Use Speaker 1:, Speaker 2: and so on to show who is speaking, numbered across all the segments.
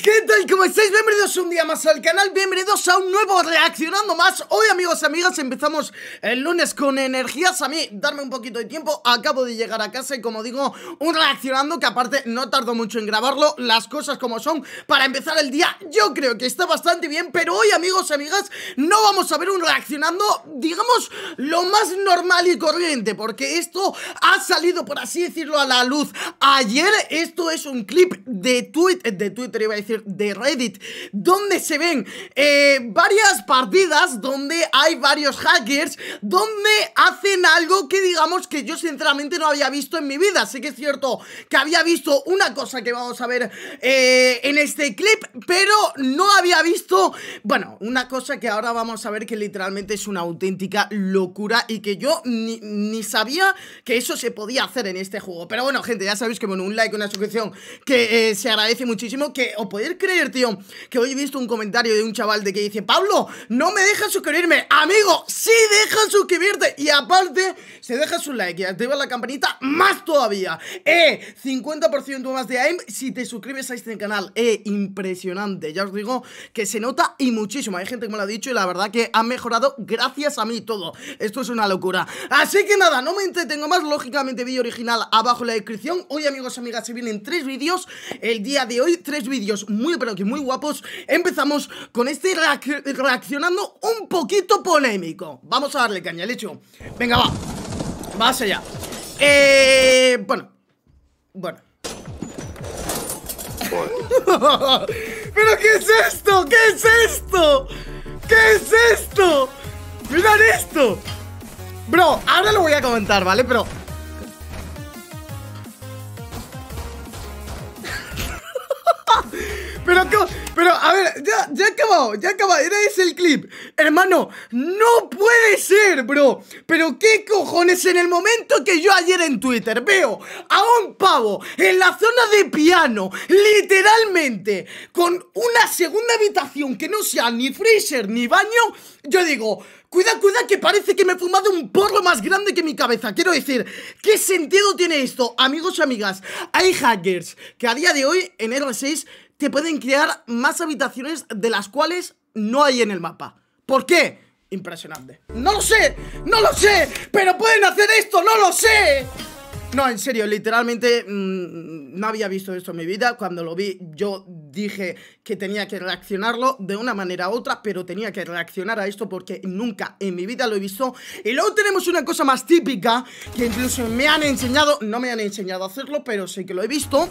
Speaker 1: ¿qué tal? ¿Cómo estáis? Bienvenidos un día más al canal, bienvenidos a un nuevo Reaccionando Más Hoy amigos, y amigas, empezamos el lunes con energías A mí, darme un poquito de tiempo, acabo de llegar a casa y como digo, un Reaccionando que aparte no tardo mucho en grabarlo Las cosas como son, para empezar el día yo creo que está bastante bien Pero hoy amigos, y amigas, no vamos a ver un Reaccionando, digamos, lo más normal y corriente Porque esto ha salido, por así decirlo, a la luz ayer Esto es un clip de Twitter, de Twitter iba decir de Reddit, donde se ven eh, varias partidas, donde hay varios hackers, donde hacen algo que digamos que yo sinceramente no había visto en mi vida. sé que es cierto que había visto una cosa que vamos a ver eh, en este clip, pero no había visto, bueno, una cosa que ahora vamos a ver que literalmente es una auténtica locura y que yo ni, sabía que eso se podía hacer en este juego. Pero bueno, gente, ya sabéis que bueno, un like, una suscripción que eh, se agradece muchísimo, que poder creer, tío, que hoy he visto un comentario de un chaval de que dice, Pablo, no me dejas suscribirme. Amigo, sí deja suscribirte. Y aparte, se deja su like y activa la campanita más todavía. Eh, 50% más de AIM si te suscribes a este canal. Eh, impresionante. Ya os digo que se nota y muchísimo. Hay gente que me lo ha dicho y la verdad que ha mejorado gracias a mí todo. Esto es una locura. Así que nada, no me entretengo más. Lógicamente, vídeo original abajo en la descripción. Hoy, amigos y amigas, se vienen tres vídeos. El día de hoy, tres vídeos muy pero que muy guapos Empezamos con este reaccionando un poquito polémico Vamos a darle caña, hecho Venga, va Vas allá Eh... Bueno Bueno ¿Pero qué es esto? ¿Qué es esto? ¿Qué es esto? ¡Mirad esto! Bro, ahora lo voy a comentar, ¿vale? Pero fuck? Pero, pero, a ver, ya, ya acabado, ya acabado. Era ese el clip. Hermano, no puede ser, bro. Pero qué cojones en el momento que yo ayer en Twitter veo a un pavo en la zona de piano, literalmente, con una segunda habitación que no sea ni freezer ni baño, yo digo, Cuida, cuida, que parece que me he fumado un porro más grande que mi cabeza. Quiero decir, ¿qué sentido tiene esto? Amigos y amigas, hay hackers que a día de hoy en R6 pueden crear más habitaciones de las cuales no hay en el mapa. ¿Por qué? Impresionante. ¡No lo sé! ¡No lo sé! ¡Pero pueden hacer esto! ¡No lo sé! No, en serio, literalmente mm, no había visto esto en mi vida. Cuando lo vi, yo dije que tenía que reaccionarlo de una manera u otra, pero tenía que reaccionar a esto porque nunca en mi vida lo he visto. Y luego tenemos una cosa más típica que incluso me han enseñado, no me han enseñado a hacerlo, pero sé que lo he visto.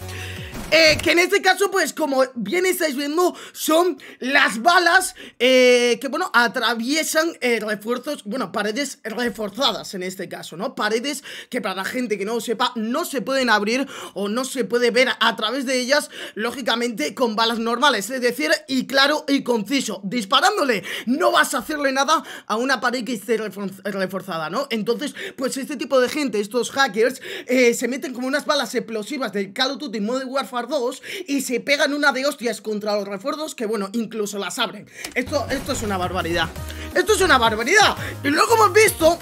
Speaker 1: Eh, que en este caso, pues como bien estáis viendo, son las balas eh, que, bueno, atraviesan eh, refuerzos, bueno, paredes reforzadas en este caso, ¿no? Paredes que para la gente que no lo sepa, no se pueden abrir o no se puede ver a través de ellas, lógicamente, con balas normales. Es decir, y claro y conciso, disparándole, no vas a hacerle nada a una pared que esté reforzada, ¿no? Entonces, pues este tipo de gente, estos hackers, se meten como unas balas explosivas del Call of Duty Modern Warfare dos y se pegan una de hostias contra los refuerzos que, bueno, incluso las abren. Esto, esto es una barbaridad. Esto es una barbaridad. Y luego hemos visto...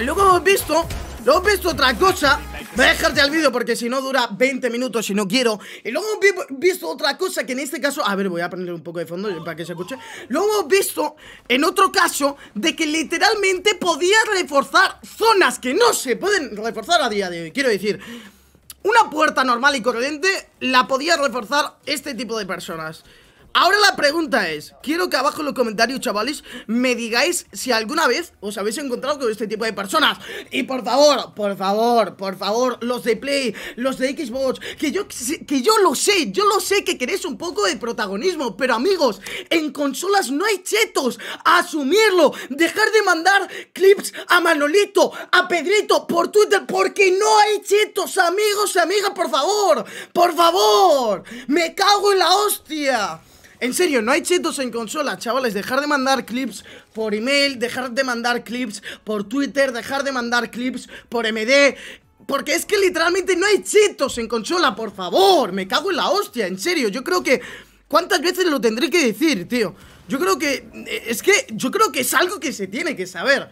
Speaker 1: Luego hemos visto... Luego hemos visto otra cosa Voy a dejarte al vídeo porque si no dura 20 minutos y no quiero Y luego hemos visto otra cosa que en este caso A ver, voy a ponerle un poco de fondo para que se escuche Luego hemos visto en otro caso De que literalmente podía reforzar zonas que no se pueden reforzar a día de hoy Quiero decir, una puerta normal y corriente la podía reforzar este tipo de personas Ahora la pregunta es, quiero que abajo en los comentarios, chavales, me digáis si alguna vez os habéis encontrado con este tipo de personas. Y por favor, por favor, por favor, los de Play, los de Xbox, que yo, que yo lo sé, yo lo sé que queréis un poco de protagonismo, pero amigos, en consolas no hay chetos, asumirlo, dejar de mandar clips a Manolito, a Pedrito, por Twitter, porque no hay chetos, amigos y amigas, por favor, por favor, me cago en la hostia. En serio, no hay chetos en consola, chavales. Dejar de mandar clips por email, dejar de mandar clips por Twitter, dejar de mandar clips por MD. Porque es que literalmente no hay chetos en consola, por favor. Me cago en la hostia, en serio. Yo creo que... ¿Cuántas veces lo tendré que decir, tío? Yo creo que... Eh, es que... Yo creo que es algo que se tiene que saber.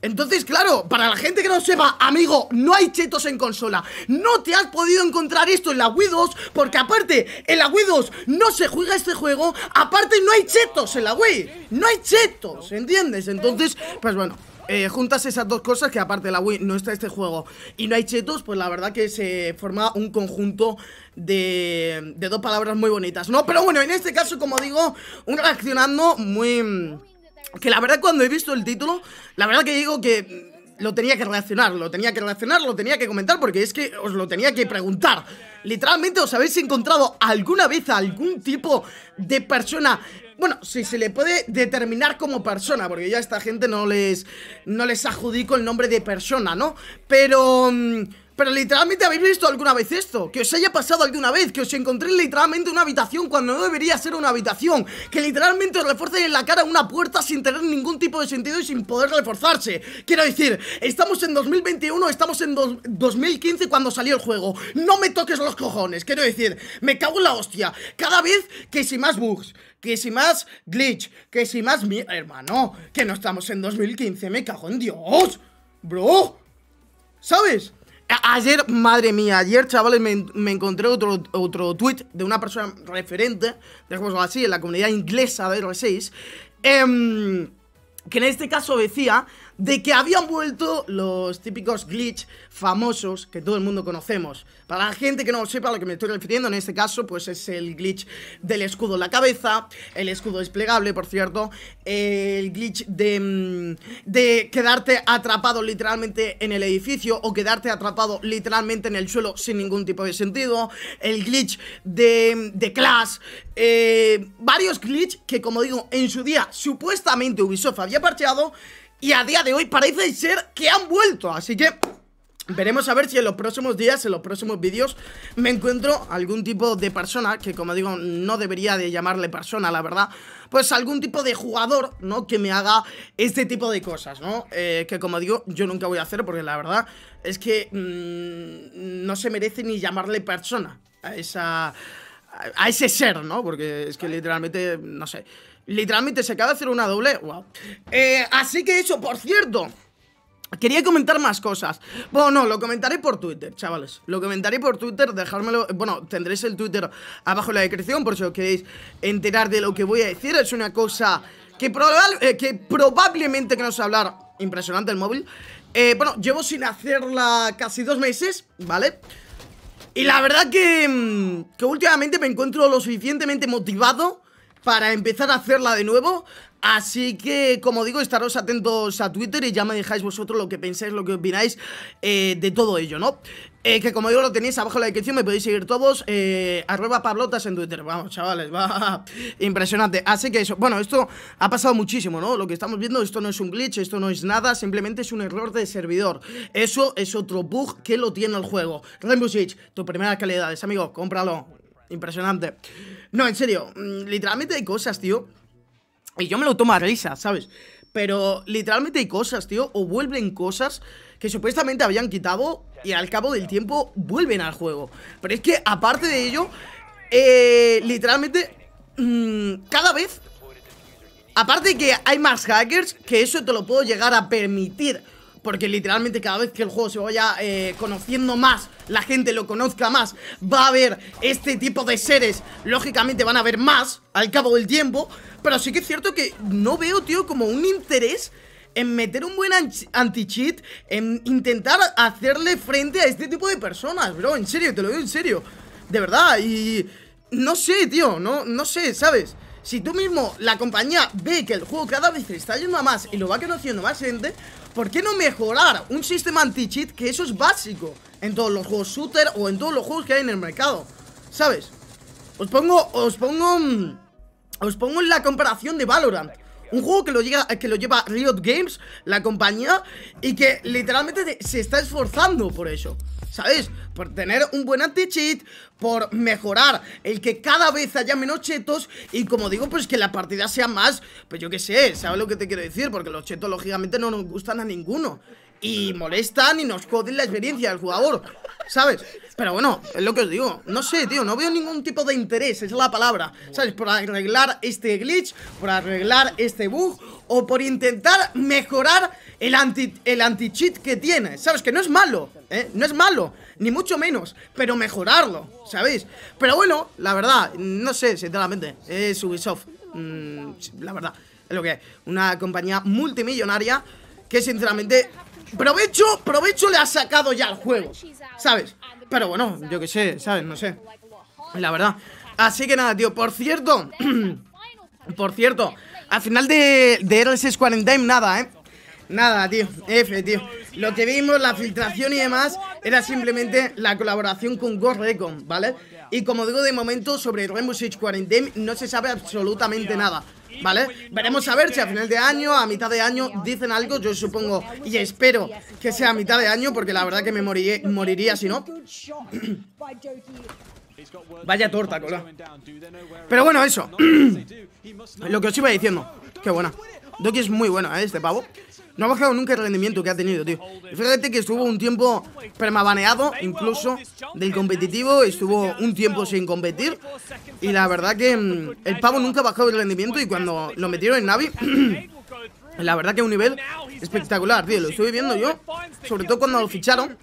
Speaker 1: Entonces, claro, para la gente que no sepa, amigo, no hay chetos en consola. No te has podido encontrar esto en la Wii 2, porque aparte, en la Wii 2 no se juega este juego, aparte no hay chetos en la Wii. No hay chetos, ¿entiendes? Entonces, pues bueno, eh, juntas esas dos cosas que aparte de la Wii no está este juego y no hay chetos, pues la verdad que se forma un conjunto de, de dos palabras muy bonitas, ¿no? Pero bueno, en este caso, como digo, un reaccionando muy que la verdad cuando he visto el título, la verdad que digo que lo tenía que relacionar, lo tenía que relacionar, lo tenía que comentar porque es que os lo tenía que preguntar. Literalmente os habéis encontrado alguna vez algún tipo de persona, bueno, si se le puede determinar como persona, porque ya a esta gente no les no les adjudico el nombre de persona, ¿no? Pero mm, pero literalmente habéis visto alguna vez esto Que os haya pasado alguna vez Que os encontréis literalmente una habitación cuando no debería ser una habitación Que literalmente os reforcen en la cara una puerta sin tener ningún tipo de sentido y sin poder reforzarse Quiero decir, estamos en 2021, estamos en 2015 cuando salió el juego No me toques los cojones, quiero decir, me cago en la hostia Cada vez que si más bugs, que si más glitch, que si más mi... Hermano, que no estamos en 2015, me cago en Dios Bro, ¿sabes? Ayer, madre mía, ayer, chavales, me, me, encontré otro, otro tweet de una persona referente, dejémoslo así, en la comunidad inglesa de R6, em, que en este caso decía de que habían vuelto los típicos glitch famosos que todo el mundo conocemos. Para la gente que no sepa a lo que me estoy refiriendo, en este caso, pues es el glitch del escudo en la cabeza, el escudo desplegable, por cierto, el glitch de, mm, de quedarte atrapado literalmente en el edificio o quedarte atrapado literalmente en el suelo sin ningún tipo de sentido, el glitch de, mm, de Clash, eh, varios glitch que, como digo, en su día supuestamente Ubisoft había parcheado y a día de hoy parece ser que han vuelto Así que Veremos a ver si en los próximos días, en los próximos vídeos Me encuentro algún tipo de persona Que como digo, no debería de llamarle persona, la verdad Pues algún tipo de jugador, ¿no? Que me haga este tipo de cosas, ¿no? Eh, que como digo, yo nunca voy a hacer Porque la verdad es que mm, No se merece ni llamarle persona A esa... A ese ser, ¿no? Porque es que literalmente, no sé Literalmente se acaba de hacer una doble. Wow. Eh, así que eso, por cierto. Quería comentar más cosas. Bueno, no, lo comentaré por Twitter, chavales. Lo comentaré por Twitter, dejármelo. Bueno, tendréis el Twitter abajo en la descripción por si os queréis enterar de lo que voy a decir. Es una cosa que, probablemente eh, que probablemente que no hablar. Impresionante el móvil. Eh, bueno, llevo sin hacerla casi dos meses, ¿vale? Y la verdad que, mm, que últimamente me encuentro lo suficientemente motivado para empezar a hacerla de nuevo. Así que, como digo, estaros atentos a Twitter y ya me dejáis vosotros lo que pensáis, lo que opináis eh, de todo ello, ¿no? Eh, que como digo, lo tenéis abajo en la descripción, me podéis seguir todos. Eh, arroba Pablotas en Twitter. Vamos, chavales, va. Impresionante. Así que eso. Bueno, esto ha pasado muchísimo, ¿no? Lo que estamos viendo, esto no es un glitch, esto no es nada, simplemente es un error de servidor. Eso es otro bug que lo tiene el juego. Rainbow tu primera calidad, amigo, cómpralo impresionante. No, en serio, mm, literalmente hay cosas, tío. Y yo me lo tomo a risa, ¿sabes? Pero literalmente hay cosas, tío, o vuelven cosas que supuestamente habían quitado y al cabo del tiempo vuelven al juego. Pero es que aparte de ello, eh, literalmente mm, cada vez, aparte de que hay más hackers, que eso te lo puedo llegar a permitir. Porque literalmente cada vez que el juego se vaya eh, conociendo más La gente lo conozca más Va a haber este tipo de seres Lógicamente van a haber más al cabo del tiempo Pero sí que es cierto que no veo, tío, como un interés en meter un buen anti-cheat, en intentar hacerle frente a este tipo de personas, bro, en serio, te lo digo en serio, de verdad, y no sé, tío, no, no sé, ¿sabes? Si tú mismo, la compañía, ve que el juego cada vez está yendo a más y lo va conociendo más gente, ¿por qué no mejorar un sistema anti-cheat que eso es básico en todos los juegos shooter o en todos los juegos que hay en el mercado? ¿Sabes? Os pongo, os pongo, mm, os pongo en la comparación de Valorant. Un juego que lo, que lo lleva Riot Games, la compañía, y que literalmente se está esforzando por eso. ¿sabes? Por tener un buen anti-cheat, por mejorar el que cada vez haya menos chetos y como digo, pues que la partida sea más, pues yo qué sé, ¿sabes lo que te quiero decir? Porque los chetos lógicamente no nos gustan a ninguno y molestan y nos joden la experiencia del jugador, ¿sabes? Pero bueno, es lo que os digo. No sé, tío, no veo ningún tipo de interés, es la palabra, ¿sabes? Por arreglar este glitch, por arreglar este bug o por intentar mejorar el anti el anti que tiene, ¿sabes? Que no es malo, ¿eh? No es malo, ni mucho menos, pero mejorarlo, ¿sabéis? Pero bueno, la verdad, no sé, sinceramente, es Ubisoft, mm, la verdad, es lo que es. Una compañía multimillonaria que sinceramente Provecho, provecho le ha sacado ya al juego, ¿sabes? Pero bueno, yo que sé, ¿sabes? No sé. La verdad. Así que nada, tío. Por cierto, por cierto, al final de, de 640 Quarantine, nada, ¿eh? Nada, tío. F, tío. Lo que vimos, la filtración y demás, era simplemente la colaboración con Ghost Recon, ¿vale? Y como digo, de momento sobre Rainbow Six Quarantine no se sabe absolutamente nada. ¿vale? Veremos a ver si a final de año, a mitad de año, dicen algo. Yo supongo y espero que sea a mitad de año, porque la verdad que me moriría si no. Vaya torta, cola. Pero bueno, eso. Lo que os iba diciendo. Qué buena. Doki es muy bueno, ¿eh? Este pavo. No ha bajado nunca el rendimiento que ha tenido, tío. fíjate que estuvo un tiempo premabaneado incluso del competitivo. Estuvo un tiempo sin competir. Y la verdad que mm, el pavo nunca ha bajado el rendimiento. Y cuando lo metieron en Navi, la verdad que un nivel espectacular, tío. Lo estoy viendo yo. Sobre todo cuando lo ficharon.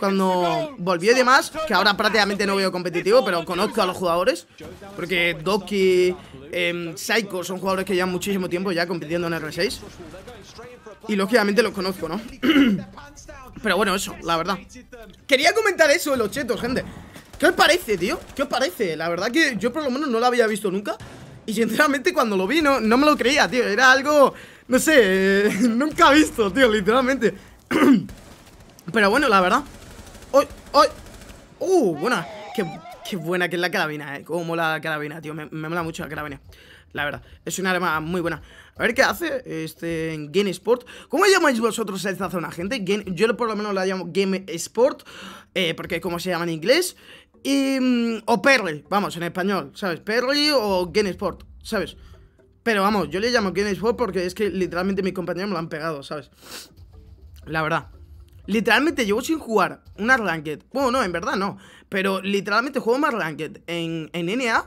Speaker 1: Cuando volví y demás, que ahora prácticamente no veo competitivo, pero conozco a los jugadores, porque Doki, Psycho em, son jugadores que llevan muchísimo tiempo ya compitiendo en R6. Y lógicamente los conozco, ¿no? Pero bueno, eso, la verdad Quería comentar eso de los gente ¿Qué os parece, tío? ¿Qué os parece? La verdad que yo por lo menos no lo había visto nunca Y sinceramente cuando lo vi no, me lo creía, tío Era algo, no sé, eh, nunca visto, tío, literalmente Pero bueno, la verdad ¡Uy! ¡Uy! ¡Uh! Buena qué, qué, buena que es la carabina, eh Cómo mola la carabina, tío me, me mola mucho la carabina la verdad. Es un arma muy buena. A ver qué hace este Game Sport. ¿Cómo llamáis vosotros a esta zona, gente? yo por lo menos la llamo Game Sport, eh, porque como se llama en inglés. Y, mm, o Perry, vamos, en español, ¿sabes? Perry o Game Sport, ¿sabes? Pero vamos, yo le llamo Game Sport porque es que literalmente mis compañeros me lo han pegado, ¿sabes? La verdad. Literalmente llevo sin jugar una Ranked. Bueno, no, en verdad no. Pero literalmente juego más Ranked en, en NA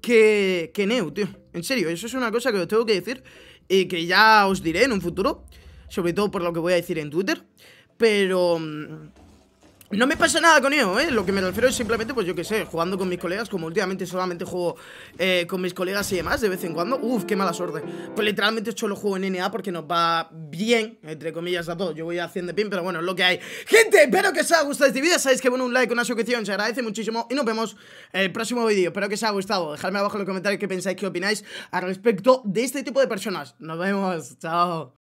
Speaker 1: que, que Neo, tío. En serio, eso es una cosa que os tengo que decir y que ya os diré en un futuro, sobre todo por lo que voy a decir en Twitter. Pero... Mm, no me pasa nada con ello, ¿eh? Lo que me refiero es simplemente, pues yo qué sé, jugando con mis colegas, como últimamente solamente juego eh, con mis colegas y demás, de vez en cuando. Uf, qué mala suerte. Pues literalmente lo juego en NA porque nos va bien, entre comillas, a todos. Yo voy a 100 pin, pero bueno, es lo que hay. Gente, espero que os haya gustado este vídeo. Sabéis que bueno, un like, una suscripción, se agradece muchísimo. Y nos vemos el próximo vídeo. Espero que os haya gustado. Dejadme abajo en los comentarios qué pensáis, qué opináis al respecto de este tipo de personas. Nos vemos, chao.